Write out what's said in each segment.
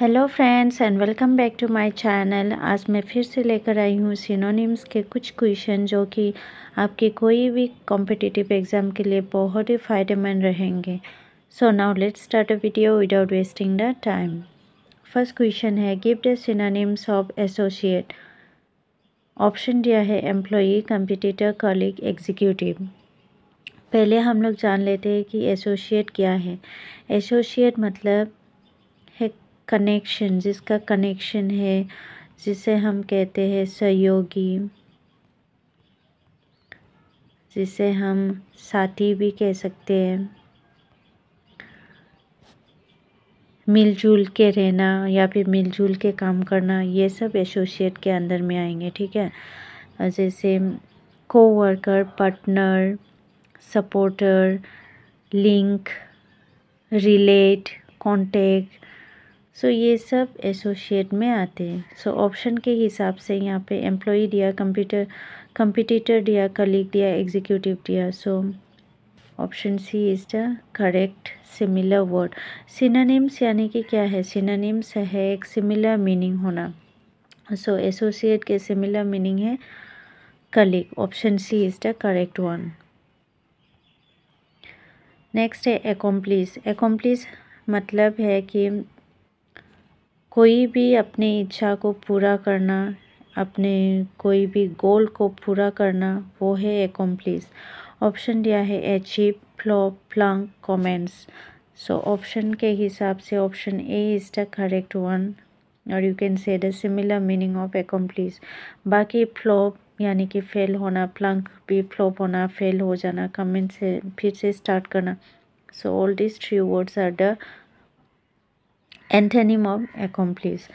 Hello friends and welcome back to my channel आज मैं फिर से लेकर आई हूँ सिनोनिम्स के कुछ क्वेश्चन जो कि आपके कोई भी कॉम्पिटिटिव एग्ज़ाम के लिए बहुत ही फायदेमंद रहेंगे so now let's start a video without wasting the time first question है give the synonyms of associate option दिया है एम्प्लॉई कंपिटिटर कॉलिग एग्जीक्यूटिव पहले हम लोग जान लेते हैं कि एसोशिएट क्या है एसोशिएट मतलब कनेक्शन जिसका कनेक्शन है जिसे हम कहते हैं सहयोगी जिसे हम साथी भी कह सकते हैं मिलजुल के रहना या फिर मिलजुल के काम करना ये सब एसोसिएट के अंदर में आएंगे ठीक है जैसे coworker partner supporter link relate contact so ये सब एसोशिएट में आते हैं सो ऑप्शन के हिसाब से यहाँ पे एम्प्लॉ दिया कंप्यूटर कंपिटिटर दिया कलीग दिया एग्जीक्यूटिव दिया so option C is the correct similar word synonyms यानी कि क्या है सिनानिम्स है एक सिमिलर मीनिंग होना सो so, एसोसिएट के सिमिलर मीनिंग है colleague option C is the correct one next है एकम्प्लिस एकम्प्लिस मतलब है कि कोई भी अपनी इच्छा को पूरा करना अपने कोई भी गोल को पूरा करना वो है एकम्प्लीस ऑप्शन दिया है achieve flop plunk comments so option के हिसाब से option A is the correct one और you can say the similar meaning of accomplish बाकी फ्लॉप यानी कि फेल होना प्लंक भी फ्लॉप होना फेल हो जाना कमेंट से फिर से स्टार्ट करना so all this three words are the Antonym of accomplish.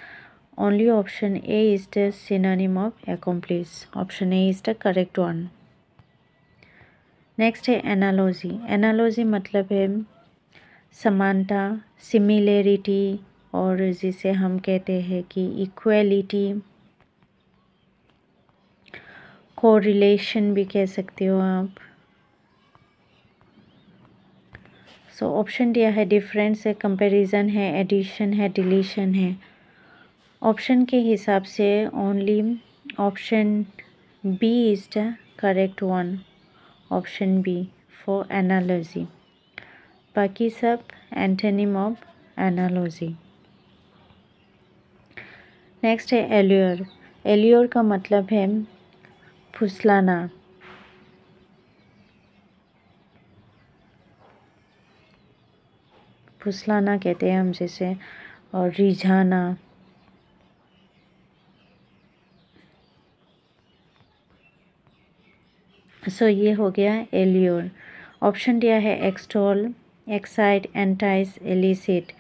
Only option A is the synonym of accomplish. Option A is the correct one. Next है एनालॉजी एनालॉजी मतलब है समानता सिमिलरिटी और जिसे हम कहते हैं कि इक्वलिटी कोरिलेशन भी कह सकते हो आप सो so, ऑप्शन दिया है डिफरेंस है कंपैरिजन है एडिशन है डिलीशन है ऑप्शन के हिसाब से only option B is the correct one option B for analogy बाकी सब एंटेनिम ऑफ एनालॉजी नेक्स्ट है एल्योर एल्योर का मतलब है फुसलाना फुसलाना कहते हैं हम जैसे और रिझाना सो so, ये हो गया एलियोर ऑप्शन दिया है extol excite entice elicit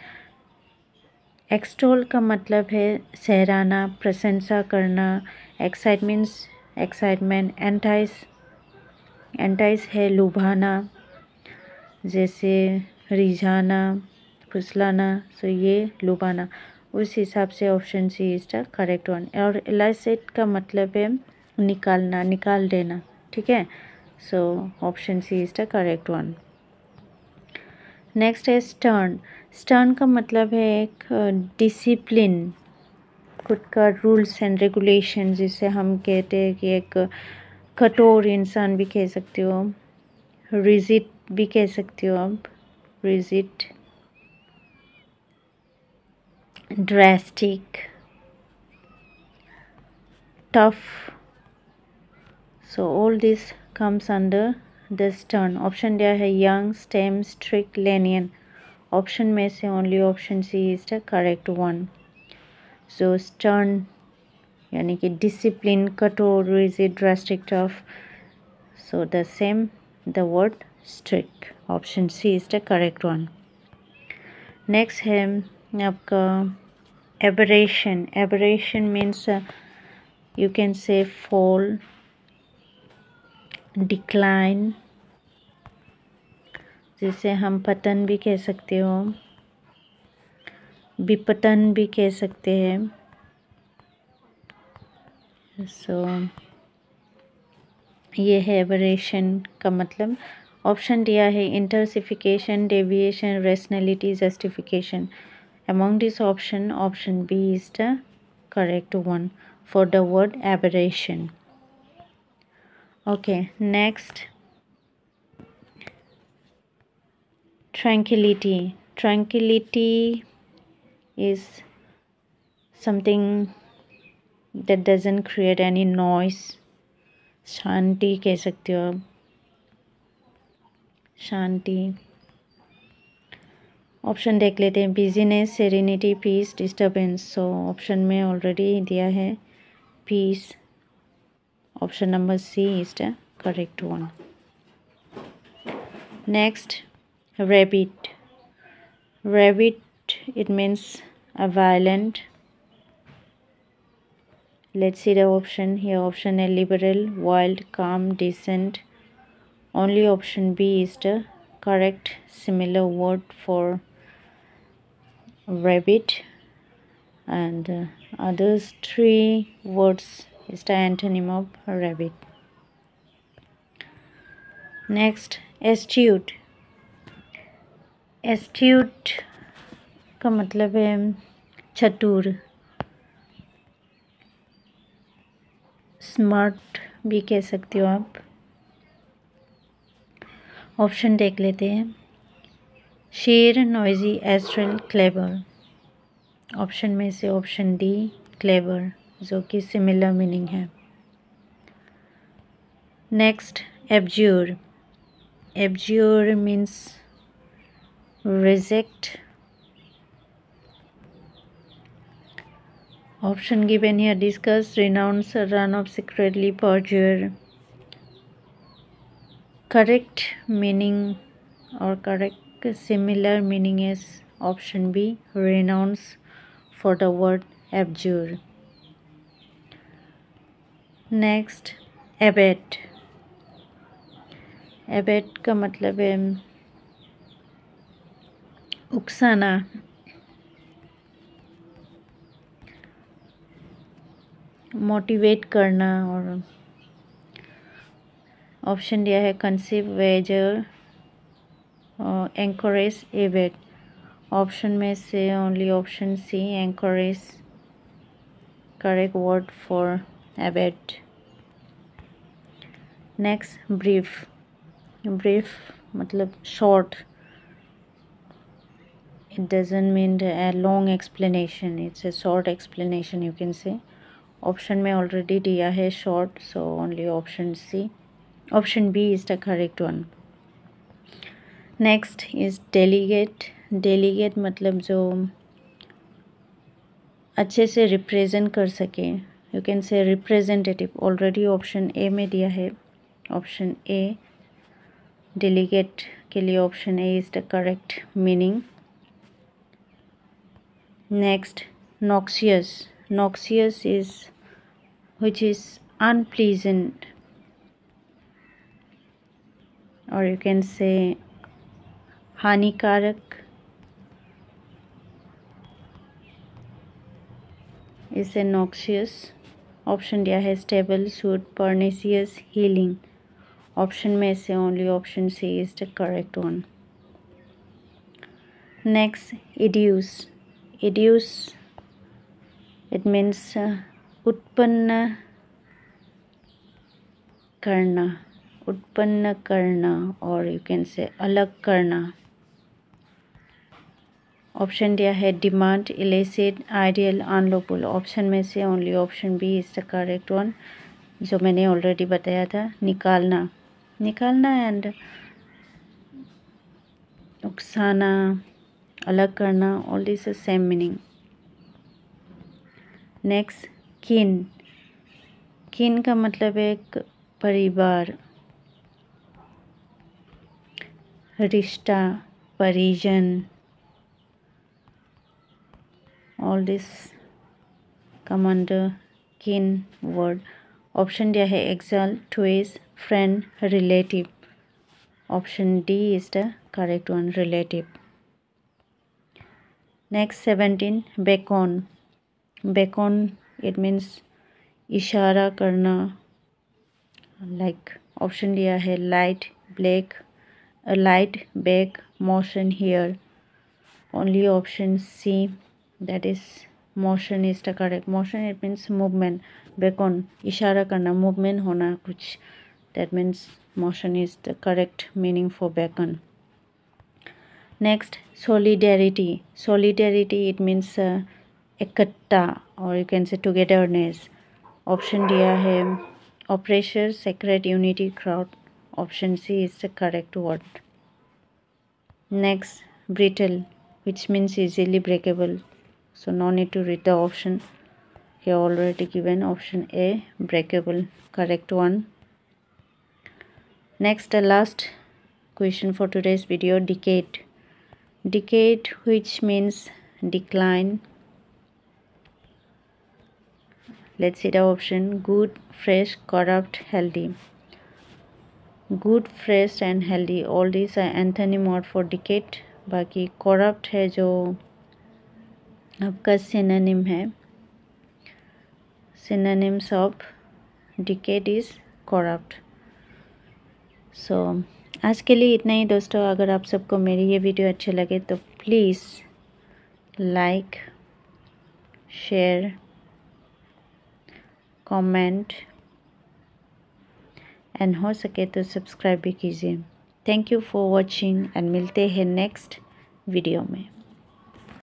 extol का मतलब है सहराना प्रशंसा करना excite means excitement entice entice है लुभाना जैसे रिझाना फुसलाना सो ये लुभाना उस हिसाब से option C is the correct one और इलासेट का मतलब है निकालना निकाल देना ठीक है so option C is the correct one next है स्टर्न स्टर्न का मतलब है एक डिसिप्लिन खुद का रूल्स एंड रेगुलेशन जिसे हम कहते हैं कि एक कठोर इंसान भी कह सकते हो रिजिट भी कह सकते हो आप rigid, drastic, tough. So all this comes under the stern. Option there hai young, stems, strict, lenient. Option may say only option C is the correct one. So stern, yani ki discipline, kato, rigid, drastic, tough. So the same, the word strict option C is the correct one next है आपका aberration aberration means you can say fall decline जिसे हम पतन भी कह सकते हो विपतन भी कह सकते हैं सो so, ये है एबरेशन का मतलब ऑप्शन दिया है intensification deviation rationality justification among this option option B is the correct one for the word aberration okay next tranquillity tranquillity is something that doesn't create any noise शांति कह सकते हो आप शांति ऑप्शन देख लेते हैं busyness serenity peace disturbance so option में ऑलरेडी दिया है peace option number C is the correct one next rabid rabid it means a violent let's see the option ये ऑप्शन है liberal wild calm decent Only option B is the correct similar word for rabbit and uh, others three words is the antonym of rabbit. Next, astute. astute ka matlab hai chatur smart भी कह सकते हो आप option देख लेते हैं शेर noisy astral Kleber option में से ऑप्शन डी क्लेबर जो कि सिमिलर मीनिंग है next abjure abjure means reject option given here discuss renounce run off secretly perjure correct meaning और correct similar meaning is option B renounce for the word abjure next abet abet का मतलब है उकसाना motivate करना और option दिया है conceive wedge encourage abet option में से only option C encourage correct word for abet next brief brief मतलब short it doesn't mean a long explanation it's a short explanation you can say option में already दिया है short so only option C option B is the correct one next is delegate delegate मतलब जो अच्छे से represent कर सके you can say representative already option A में दिया है ऑप्शन ए डेलीगेट के लिए option A is the correct meaning next noxious noxious is which is unpleasant और यू कैन से हानिकारक इसे नॉक्शियस ऑप्शन दिया है stable suit pernicious healing option में से only option C is the correct one next induce induce it means उत्पन्न करना उत्पन्न करना और यू कैन से अलग करना ऑप्शन दिया है डिमांड इलेसिड आइडियल अनलोकुल ऑप्शन में से only option B is the correct one जो मैंने ऑलरेडी बताया था निकालना निकालना एंड उकसाना अलग करना all this same meaning next kin kin का मतलब है परिवार रिश्ता परिजन all this commander kin word option दिया है एक्सल ट्वेज friend relative option D is the correct one relative next seventeen beckon beckon it means इशारा करना लाइक like, ऑप्शन दिया है light black a light back motion here only option c that is motion is the correct motion it means movement beckon इशारा करना movement होना कुछ that means motion is the correct meaning for beckon next solidarity solidarity it means इकट्ठा और you can say togetherness option दिया है operation secret unity crowd Option C is the correct word. Next, brittle, which means easily breakable. So no need to read the option. Here already given option A, breakable, correct one. Next, the last question for today's video, decade. Decade, which means decline. Let's see the option, good, fresh, corrupt, healthy. Good fresh and healthy all this antonym for decayed बाकी corrupt है जो आपका synonym है synonyms of decayed is corrupt so आज के लिए इतना ही दोस्तों अगर आप सबको मेरी ये वीडियो अच्छे लगे तो please like share comment and हो सके तो सब्सक्राइब भी कीजिए thank you for watching and मिलते हैं नेक्स्ट वीडियो में